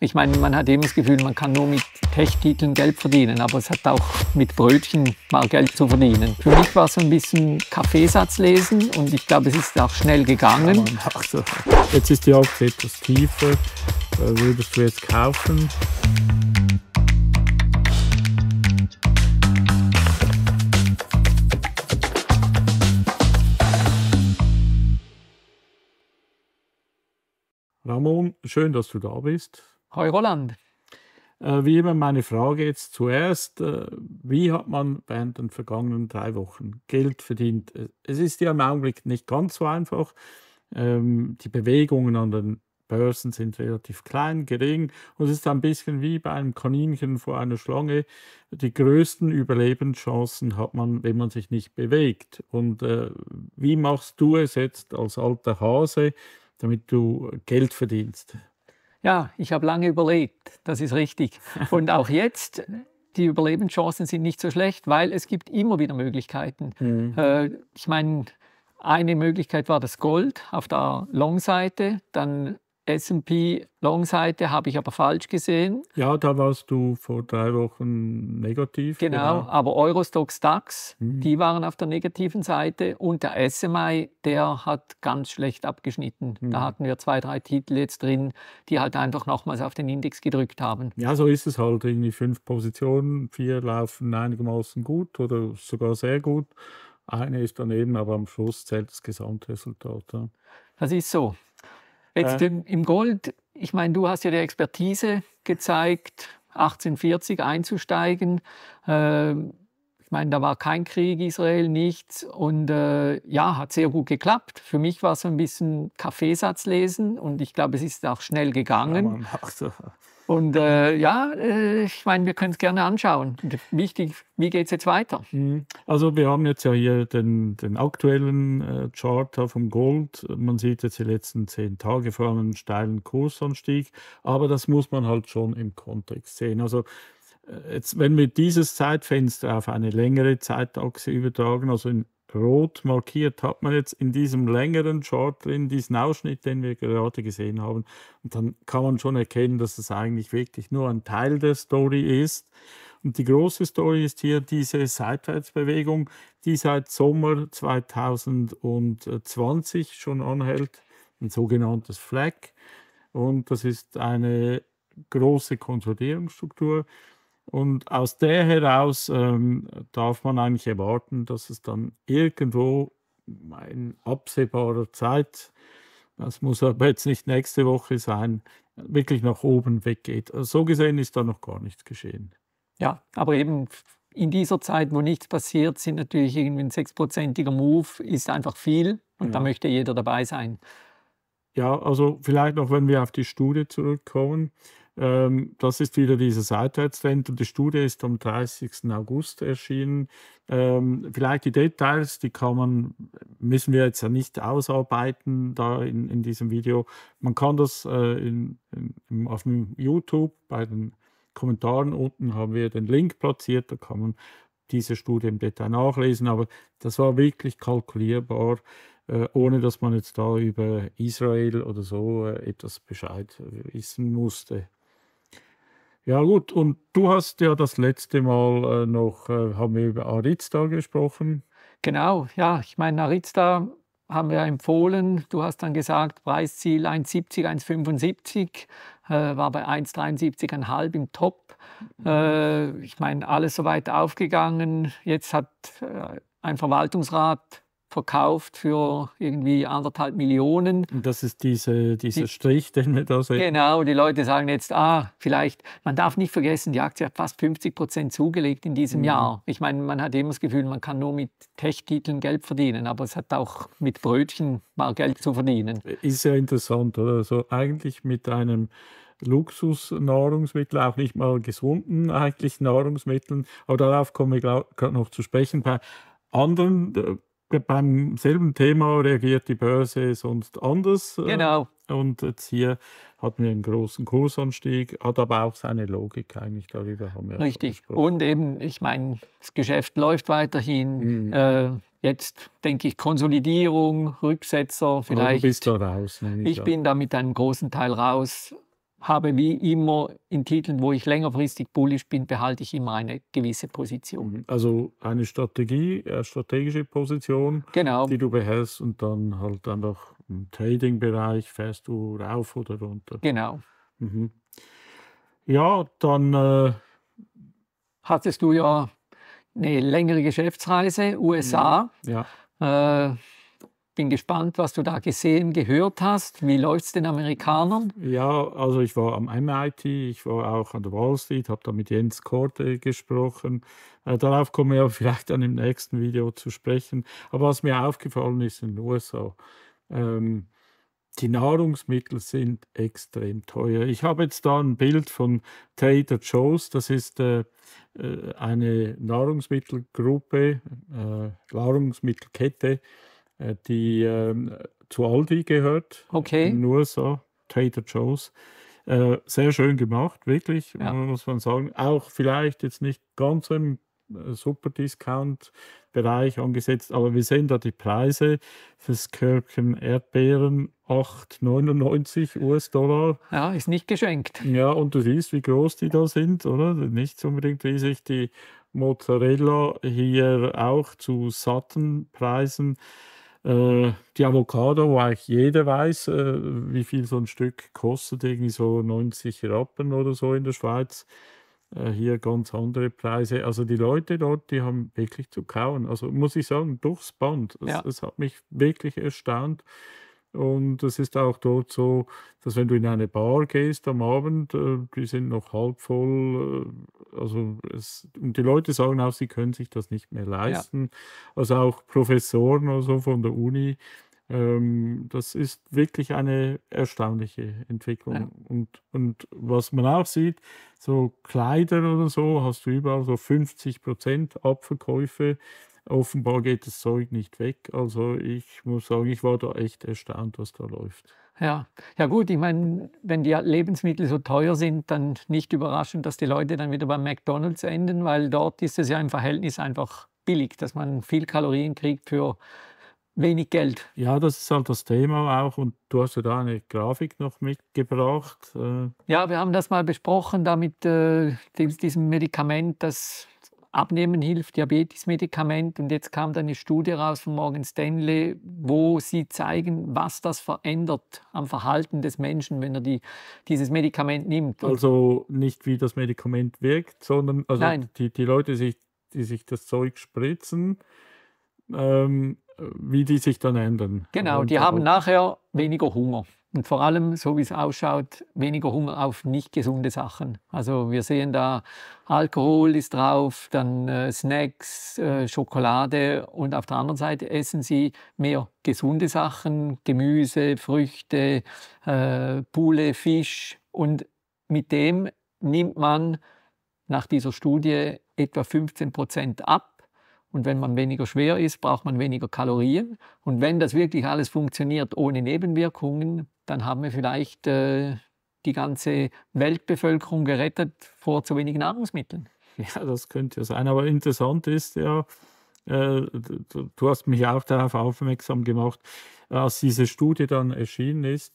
Ich meine, man hat eben das Gefühl, man kann nur mit Tech-Titeln Geld verdienen, aber es hat auch mit Brötchen mal Geld zu verdienen. Für mich war es so ein bisschen Kaffeesatz lesen und ich glaube, es ist auch schnell gegangen. Ja, also, jetzt ist die Aktie etwas tiefer. Äh, würdest du jetzt kaufen? Ramon, schön, dass du da bist. Hi Roland. Äh, wie immer meine Frage jetzt zuerst, äh, wie hat man während den vergangenen drei Wochen Geld verdient? Äh, es ist ja im Augenblick nicht ganz so einfach. Ähm, die Bewegungen an den Börsen sind relativ klein, gering und es ist ein bisschen wie bei einem Kaninchen vor einer Schlange. Die größten Überlebenschancen hat man, wenn man sich nicht bewegt. Und wie machst du es jetzt als alter Hase, damit du Geld verdienst? Ja, ich habe lange überlebt, das ist richtig. Und auch jetzt, die Überlebenschancen sind nicht so schlecht, weil es gibt immer wieder Möglichkeiten. Mhm. Äh, ich meine, eine Möglichkeit war das Gold auf der Long-Seite, dann SP Long-Seite habe ich aber falsch gesehen. Ja, da warst du vor drei Wochen negativ. Genau, genau. aber Eurostox DAX, mhm. die waren auf der negativen Seite und der SMI, der hat ganz schlecht abgeschnitten. Mhm. Da hatten wir zwei, drei Titel jetzt drin, die halt einfach nochmals auf den Index gedrückt haben. Ja, so ist es halt. Irgendwie fünf Positionen, vier laufen einigermaßen gut oder sogar sehr gut. Eine ist daneben, aber am Schluss zählt das Gesamtresultat. Ja. Das ist so. Jetzt ja. im Gold, ich meine, du hast ja die Expertise gezeigt, 1840 einzusteigen. Äh, ich meine, da war kein Krieg, Israel, nichts. Und äh, ja, hat sehr gut geklappt. Für mich war es so ein bisschen Kaffeesatz lesen und ich glaube, es ist auch schnell gegangen. Ja, man macht so. Und äh, ja, äh, ich meine, wir können es gerne anschauen. Wichtig, wie geht es jetzt weiter? Mhm. Also wir haben jetzt ja hier den, den aktuellen äh, Charter vom Gold. Man sieht jetzt die letzten zehn Tage vor allem einen steilen Kursanstieg, aber das muss man halt schon im Kontext sehen. Also äh, jetzt, wenn wir dieses Zeitfenster auf eine längere Zeitachse übertragen, also in rot markiert, hat man jetzt in diesem längeren Short drin, diesen Ausschnitt, den wir gerade gesehen haben. Und dann kann man schon erkennen, dass es das eigentlich wirklich nur ein Teil der Story ist. Und die große Story ist hier diese Seitwärtsbewegung, die seit Sommer 2020 schon anhält, ein sogenanntes Flag. Und das ist eine große Konsolidierungsstruktur. Und aus der heraus ähm, darf man eigentlich erwarten, dass es dann irgendwo in absehbarer Zeit, das muss aber jetzt nicht nächste Woche sein, wirklich nach oben weggeht. Also so gesehen ist da noch gar nichts geschehen. Ja, aber eben in dieser Zeit, wo nichts passiert, sind natürlich irgendwie ein sechsprozentiger Move, ist einfach viel und ja. da möchte jeder dabei sein. Ja, also vielleicht noch, wenn wir auf die Studie zurückkommen. Ähm, das ist wieder dieser Seitwärtstrend und die Studie ist am 30. August erschienen. Ähm, vielleicht die Details, die kann müssen wir jetzt ja nicht ausarbeiten da in, in diesem Video. Man kann das äh, in, in, auf dem YouTube bei den Kommentaren unten haben wir den Link platziert, da kann man diese Studie im Detail nachlesen, aber das war wirklich kalkulierbar, äh, ohne dass man jetzt da über Israel oder so äh, etwas Bescheid äh, wissen musste. Ja gut, und du hast ja das letzte Mal äh, noch, äh, haben wir über Arizda gesprochen. Genau, ja, ich meine, Arizda haben wir empfohlen. Du hast dann gesagt, Preisziel 1,70, 1,75, äh, war bei 1,73,5 im Top. Mhm. ich meine, alles soweit aufgegangen. Jetzt hat ein Verwaltungsrat verkauft für irgendwie anderthalb Millionen. Und das ist diese, dieser die, Strich, den wir da sehen. Genau, die Leute sagen jetzt, ah, vielleicht, man darf nicht vergessen, die Aktie hat fast 50 Prozent zugelegt in diesem mhm. Jahr. Ich meine, man hat immer das Gefühl, man kann nur mit Tech-Titeln Geld verdienen, aber es hat auch mit Brötchen mal Geld zu verdienen. Ist ja interessant, oder? Also eigentlich mit einem Luxusnahrungsmittel, auch nicht mal gesunden eigentlich Nahrungsmitteln, aber darauf kommen wir noch zu sprechen. Bei anderen äh, beim selben Thema reagiert die Börse sonst anders. Äh, genau. Und jetzt hier hatten wir einen großen Kursanstieg, hat aber auch seine Logik eigentlich, darüber haben wir Richtig. Gesprochen. Und eben, ich meine, das Geschäft läuft weiterhin. Mhm. Äh, jetzt denke ich Konsolidierung, Rücksetzer vielleicht. Aber du bist da raus. Ich, ich bin da mit einem großen Teil raus habe wie immer in Titeln, wo ich längerfristig bullisch bin, behalte ich immer eine gewisse Position. Mhm. Also eine Strategie, eine äh, strategische Position, genau. die du behältst und dann halt einfach im Trading-Bereich fährst du rauf oder runter. Genau. Mhm. Ja, dann äh hattest du ja eine längere Geschäftsreise, USA. Mhm. Ja. Äh, bin gespannt, was du da gesehen, gehört hast. Wie läuft es den Amerikanern? Ja, also ich war am MIT, ich war auch an der Wall Street, habe da mit Jens Korte gesprochen. Äh, darauf kommen wir vielleicht dann im nächsten Video zu sprechen. Aber was mir aufgefallen ist in den USA, ähm, die Nahrungsmittel sind extrem teuer. Ich habe jetzt da ein Bild von Trader Joe's. Das ist äh, äh eine Nahrungsmittelgruppe, äh, Nahrungsmittelkette, äh, die äh, zu Aldi gehört. Okay. Nur so, USA, Trader Joe's. Äh, sehr schön gemacht, wirklich, ja. muss man sagen. Auch vielleicht jetzt nicht ganz im äh, super Discount-Bereich angesetzt, aber wir sehen da die Preise fürs Körken Erdbeeren 8,99 US-Dollar. Ja, ist nicht geschenkt. Ja, und du siehst, wie groß die da sind, oder? Nicht unbedingt riesig. Die Mozzarella hier auch zu satten Preisen äh, die Avocado, wo eigentlich jeder weiß, äh, wie viel so ein Stück kostet, irgendwie so 90 Rappen oder so in der Schweiz. Äh, hier ganz andere Preise. Also die Leute dort, die haben wirklich zu kauen. Also muss ich sagen, durchs Band. Es, ja. es hat mich wirklich erstaunt. Und es ist auch dort so, dass wenn du in eine Bar gehst am Abend, die sind noch halb voll also es, die Leute sagen auch, sie können sich das nicht mehr leisten. Ja. Also auch Professoren oder so von der Uni. Ähm, das ist wirklich eine erstaunliche Entwicklung. Ja. Und, und was man auch sieht, so Kleider oder so, hast du überall so 50 Prozent Abverkäufe offenbar geht das Zeug nicht weg. Also ich muss sagen, ich war da echt erstaunt, was da läuft. Ja, ja gut, ich meine, wenn die Lebensmittel so teuer sind, dann nicht überraschend, dass die Leute dann wieder beim McDonald's enden, weil dort ist es ja im Verhältnis einfach billig, dass man viel Kalorien kriegt für wenig Geld. Ja, das ist halt das Thema auch und du hast ja da eine Grafik noch mitgebracht. Äh. Ja, wir haben das mal besprochen da mit äh, diesem Medikament, das Abnehmen hilft Diabetesmedikament und jetzt kam dann eine Studie raus von Morgan Stanley, wo sie zeigen, was das verändert am Verhalten des Menschen, wenn er die, dieses Medikament nimmt. Also nicht wie das Medikament wirkt, sondern also Nein. Die, die Leute, sich, die sich das Zeug spritzen, ähm, wie die sich dann ändern. Genau, und die haben nachher weniger Hunger. Und vor allem, so wie es ausschaut, weniger Hunger auf nicht gesunde Sachen. Also wir sehen da, Alkohol ist drauf, dann äh, Snacks, äh, Schokolade und auf der anderen Seite essen sie mehr gesunde Sachen, Gemüse, Früchte, äh, Pule, Fisch. Und mit dem nimmt man nach dieser Studie etwa 15 Prozent ab. Und wenn man weniger schwer ist, braucht man weniger Kalorien. Und wenn das wirklich alles funktioniert ohne Nebenwirkungen, dann haben wir vielleicht äh, die ganze Weltbevölkerung gerettet vor zu wenig Nahrungsmitteln. Ja, das könnte ja sein. Aber interessant ist ja, äh, du hast mich auch darauf aufmerksam gemacht, als diese Studie dann erschienen ist,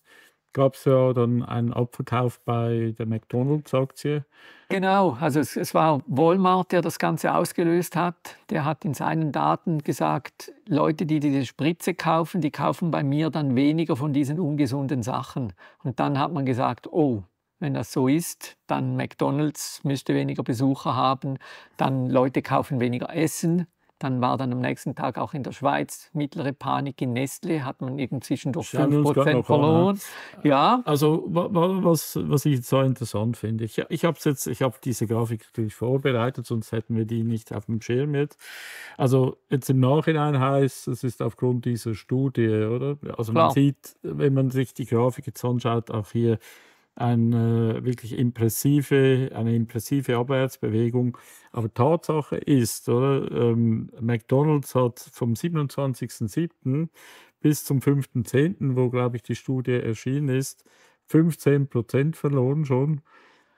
gab es ja dann einen Abverkauf bei der McDonalds-Aktie. Genau, also es, es, war Walmart, der das Ganze ausgelöst hat. Der hat in seinen Daten gesagt, Leute, die diese Spritze kaufen, die kaufen bei mir dann weniger von diesen ungesunden Sachen. Und dann hat man gesagt, oh, wenn das so ist, dann McDonald's müsste weniger Besucher haben, dann Leute kaufen weniger Essen, dann war dann am nächsten Tag auch in der Schweiz mittlere Panik in Nestle, hat man eben zwischendurch 5% ne? verloren. An, ja. Also was, was ich jetzt so interessant finde, ich, ich habe jetzt, diese Grafik natürlich vorbereitet, sonst hätten wir die nicht auf dem Schirm jetzt. Also jetzt im Nachhinein heißt, es ist aufgrund dieser Studie, oder? Also Klar. man sieht, wenn man sich die Grafik jetzt anschaut, auch hier eine äh, wirklich impressive, eine impressive Abwärtsbewegung. Aber Tatsache ist, oder, ähm, McDonald's hat vom 27.07. bis zum 5.10., wo, glaube ich, die Studie erschienen ist, 15 Prozent verloren schon.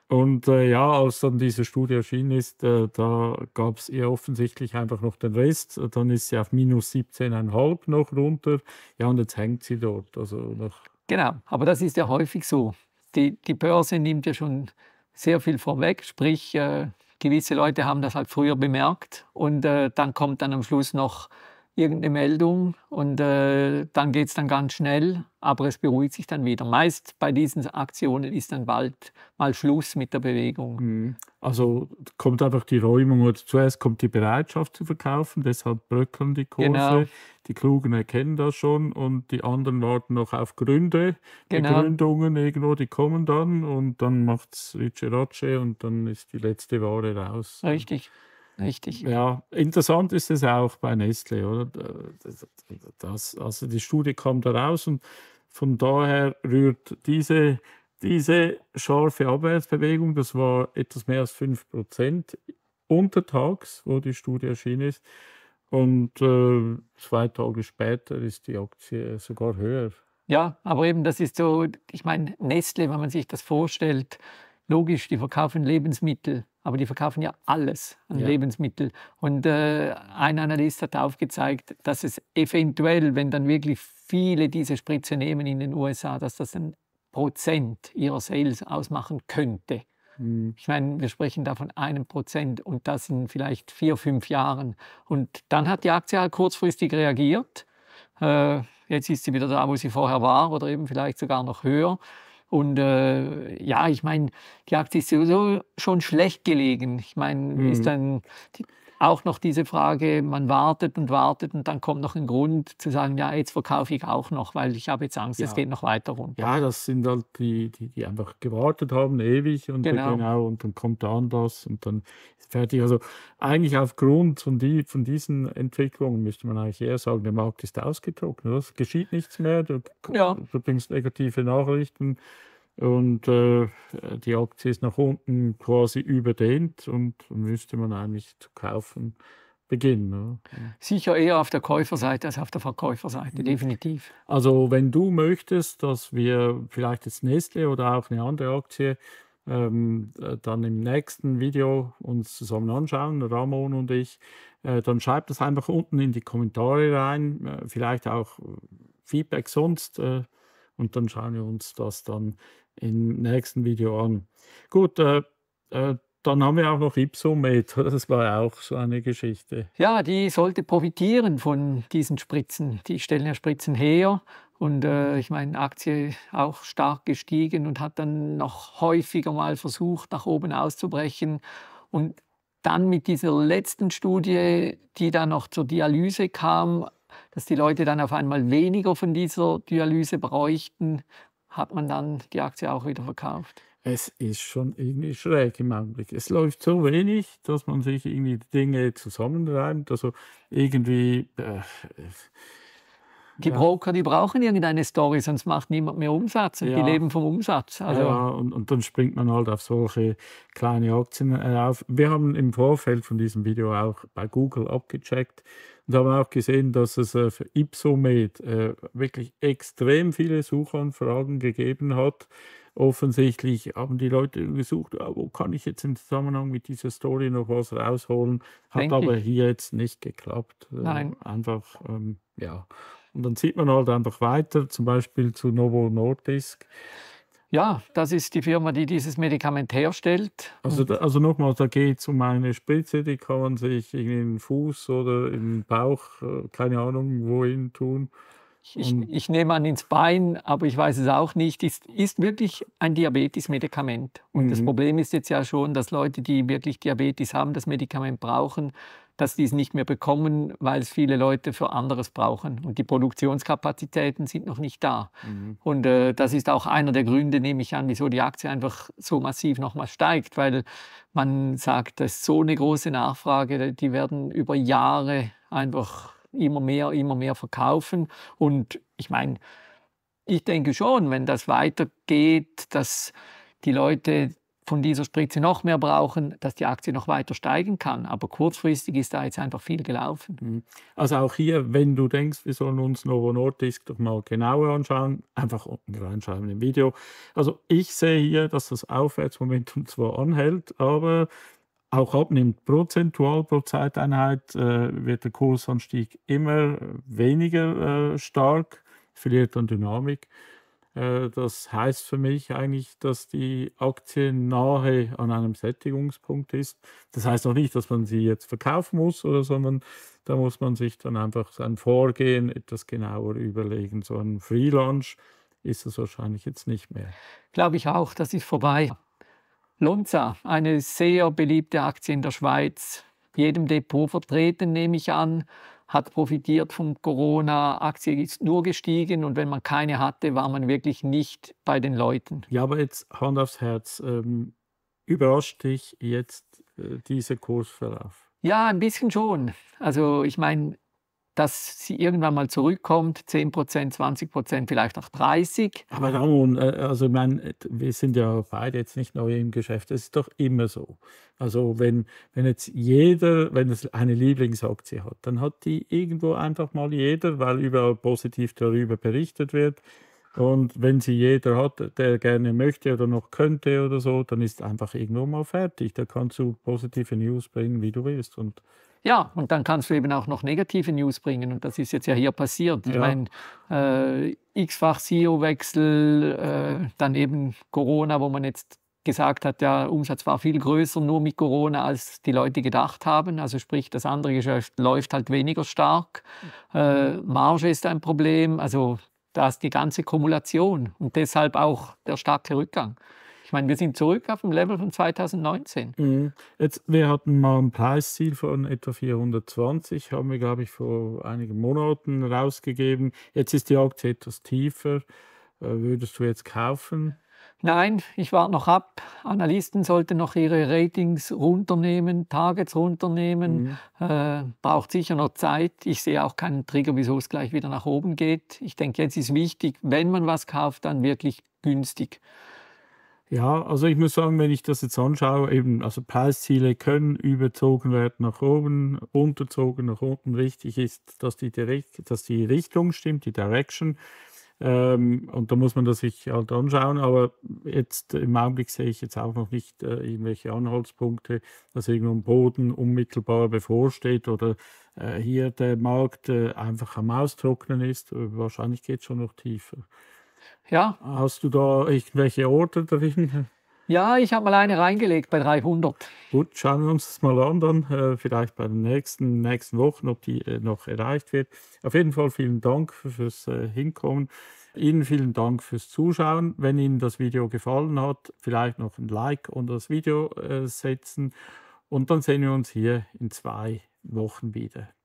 Und äh, ja, als dann diese Studie erschienen ist, äh, da gab es ihr offensichtlich einfach noch den Rest. Dann ist sie auf minus 17,5 noch runter. Ja, und jetzt hängt sie dort. Also noch. Genau, aber das ist ja häufig so die, die Börse nimmt ja schon sehr viel vorweg, sprich, äh, gewisse Leute haben das halt früher bemerkt und äh, dann kommt dann am Schluss noch irgendeine Meldung und äh, dann geht es dann ganz schnell, aber es beruhigt sich dann wieder. Meist bei diesen Aktionen ist dann bald mal Schluss mit der Bewegung. Mhm. Also kommt einfach die Räumung oder zuerst kommt die Bereitschaft zu verkaufen, deshalb bröckeln die Kurse. Genau. Die Klugen erkennen das schon und die anderen warten noch auf Gründe, genau. Begründungen irgendwo, die kommen dann und dann macht's Ricci Ratsche und dann ist die letzte Ware raus. Richtig. Und Richtig. Ja, interessant ist es auch bei Nestle, oder? Das, also die Studie kam da raus und von daher rührt diese, diese scharfe Abwärtsbewegung, das war etwas mehr als 5% untertags, wo die Studie erschienen ist. Und äh, zwei Tage später ist die Aktie sogar höher. Ja, aber eben, das ist so, ich meine, Nestle, wenn man sich das vorstellt, logisch, die verkaufen Lebensmittel aber die verkaufen ja alles an ja. Lebensmittel. Und äh, ein Analyst hat aufgezeigt, dass es eventuell, wenn dann wirklich viele diese Spritze nehmen in den USA, dass das ein Prozent ihrer Sales ausmachen könnte. Mhm. Ich meine, wir sprechen da von einem Prozent und das in vielleicht vier, fünf Jahren. Und dann hat die Aktie halt kurzfristig reagiert. Äh, jetzt ist sie wieder da, wo sie vorher war oder eben vielleicht sogar noch höher. Und äh, ja, ich meine, die Aktie ist sowieso schon schlecht gelegen. Ich meine, mhm. ist dann die, auch noch diese Frage, man wartet und wartet und dann kommt noch ein Grund zu sagen, ja, jetzt verkaufe ich auch noch, weil ich habe jetzt Angst, ja. es geht noch weiter runter. Ja, das sind halt die, die, die einfach gewartet haben, ewig und genau. Dann, genau und dann kommt der Anlass und dann ist fertig. Also eigentlich aufgrund von, die, von diesen Entwicklungen müsste man eigentlich eher sagen, der Markt ist ausgetrocknet. Es geschieht nichts mehr, du, ja. du bringst negative Nachrichten und äh, die Aktie ist nach unten quasi überdehnt und müsste man eigentlich zu kaufen beginnen. Oder? Sicher eher auf der Käuferseite als auf der Verkäuferseite, mhm. definitiv. Also wenn du möchtest, dass wir vielleicht jetzt Nestle oder auch eine andere Aktie ähm, äh, dann im nächsten Video uns zusammen anschauen, Ramon und ich, äh, dann schreib das einfach unten in die Kommentare rein, äh, vielleicht auch äh, Feedback sonst. Äh, und dann schauen wir uns das dann im nächsten Video an. Gut, äh, äh, dann haben wir auch noch Ipsomed. Das war auch so eine Geschichte. Ja, die sollte profitieren von diesen Spritzen. Die stellen ja Spritzen her. Und äh, ich meine, Aktie auch stark gestiegen und hat dann noch häufiger mal versucht, nach oben auszubrechen. Und dann mit dieser letzten Studie, die dann noch zur Dialyse kam, dass die Leute dann auf einmal weniger von dieser Dialyse bräuchten, hat man dann die Aktie auch wieder verkauft. Es ist schon irgendwie schräg im Augenblick. Es läuft so wenig, dass man sich irgendwie die Dinge zusammenreimt. Also irgendwie. Äh, die ja. Broker, die brauchen irgendeine Story, sonst macht niemand mehr Umsatz und ja. die leben vom Umsatz. Also ja, und, und, dann springt man halt auf solche kleine Aktien äh, auf. Wir haben im Vorfeld von diesem Video auch bei Google abgecheckt, und haben auch gesehen, dass es äh, für Ipsomed äh, wirklich extrem viele Suchanfragen gegeben hat. Offensichtlich haben die Leute gesucht, ah, wo kann ich jetzt im Zusammenhang mit dieser Story noch was rausholen, hat Denk aber ich. hier jetzt nicht geklappt. Äh, Nein. einfach, ähm, ja. Und dann sieht man halt einfach weiter, zum Beispiel zu Novo Nordisk. Ja, das ist die Firma, die dieses Medikament herstellt. Also, also nochmal, da geht es um eine Spritze, die kann man sich in den Fuß oder in den Bauch, äh, keine Ahnung, wohin tun. Ich, ich, nehme an ins Bein, aber ich weiß es auch nicht. Ist, ist wirklich ein Diabetes-Medikament. Und mhm. das Problem ist jetzt ja schon, dass Leute, die wirklich Diabetes haben, das Medikament brauchen, dass die es nicht mehr bekommen, weil es viele Leute für anderes brauchen. Und die Produktionskapazitäten sind noch nicht da. Mhm. Und äh, das ist auch einer der Gründe, nehme ich an, wieso die Aktie einfach so massiv nochmal steigt, weil man sagt, das ist so eine große Nachfrage, die werden über Jahre einfach immer mehr, immer mehr verkaufen. Und ich meine, ich denke schon, wenn das weitergeht, dass die Leute von dieser Spritze noch mehr brauchen, dass die Aktie noch weiter steigen kann. Aber kurzfristig ist da jetzt einfach viel gelaufen. Mhm. Also auch hier, wenn du denkst, wir sollen uns Novo Nordisk doch mal genauer anschauen, einfach unten reinschreiben im Video. Also ich sehe hier, dass das Aufwärtsmomentum zwar anhält, aber auch abnimmt. Prozentual pro Zeiteinheit äh, wird der Kursanstieg immer weniger äh, stark, verliert an Dynamik. Äh, das heißt für mich eigentlich, dass die Aktie nahe an einem Sättigungspunkt ist. Das heißt noch nicht, dass man sie jetzt verkaufen muss oder sondern da muss man sich dann einfach sein Vorgehen etwas genauer überlegen. So ein Freelance ist es wahrscheinlich jetzt nicht mehr. Glaube ich auch, das ist vorbei. Lonza, eine sehr beliebte Aktie in der Schweiz, jedem Depot vertreten, nehme ich an, hat profitiert von Corona, Aktie ist nur gestiegen und wenn man keine hatte, war man wirklich nicht bei den Leuten. Ja, aber jetzt Hand aufs Herz, ähm, überrascht dich jetzt äh, dieser Kursverlauf? Ja, ein bisschen schon. Also ich meine, dass sie irgendwann mal zurückkommt, 10 Prozent, 20 Prozent, vielleicht auch 30. Aber Ramon, äh, also ich meine, äh, wir sind ja beide jetzt nicht neu im Geschäft, es ist doch immer so. Also wenn, wenn jetzt jeder, wenn es eine Lieblingsaktie hat, dann hat die irgendwo einfach mal jeder, weil überall positiv darüber berichtet wird. Und wenn sie jeder hat, der gerne möchte oder noch könnte oder so, dann ist einfach irgendwo mal fertig. Da kannst du positive News bringen, wie du willst. Und ja, und dann kannst du eben auch noch negative News bringen. Und das ist jetzt ja hier passiert. Ja. Ich meine, äh, x-fach CEO-Wechsel, äh, dann eben Corona, wo man jetzt gesagt hat, der Umsatz war viel größer nur mit Corona, als die Leute gedacht haben. Also sprich, das andere Geschäft läuft halt weniger stark. Äh, Marge ist ein Problem. Also da ist die ganze Kumulation und deshalb auch der starke Rückgang. Ich meine, wir sind zurück auf dem Level von 2019. Mhm. Jetzt, wir hatten mal ein Preisziel von etwa 420, haben wir, glaube ich, vor einigen Monaten rausgegeben. Jetzt ist die Aktie etwas tiefer. Äh, würdest du jetzt kaufen? Nein, ich warte noch ab. Analysten sollten noch ihre Ratings runternehmen, Targets runternehmen. Mhm. Äh, braucht sicher noch Zeit. Ich sehe auch keinen Trigger, wieso es gleich wieder nach oben geht. Ich denke, jetzt ist wichtig, wenn man was kauft, dann wirklich günstig. Ja, also ich muss sagen, wenn ich das jetzt anschaue, eben, also Preisziele können überzogen werden nach oben, unterzogen nach unten. Wichtig ist, dass die, direkt, dass die Richtung stimmt, die Direction. Ähm, und da muss man das sich halt anschauen. Aber jetzt im Augenblick sehe ich jetzt auch noch nicht äh, irgendwelche Anhaltspunkte, dass irgendwo ein Boden unmittelbar bevorsteht oder äh, hier der Markt äh, einfach am Austrocknen ist. Wahrscheinlich geht es schon noch tiefer. Ja. Hast du da irgendwelche Orte drin? Ja, ich habe mal eine reingelegt bei 300. Gut, schauen wir uns das mal an, dann äh, vielleicht bei den nächsten, nächsten Wochen, ob die äh, noch erreicht wird. Auf jeden Fall vielen Dank fürs äh, Hinkommen. Ihnen vielen Dank fürs Zuschauen. Wenn Ihnen das Video gefallen hat, vielleicht noch ein Like unter das Video äh, setzen. Und dann sehen wir uns hier in zwei Wochen wieder.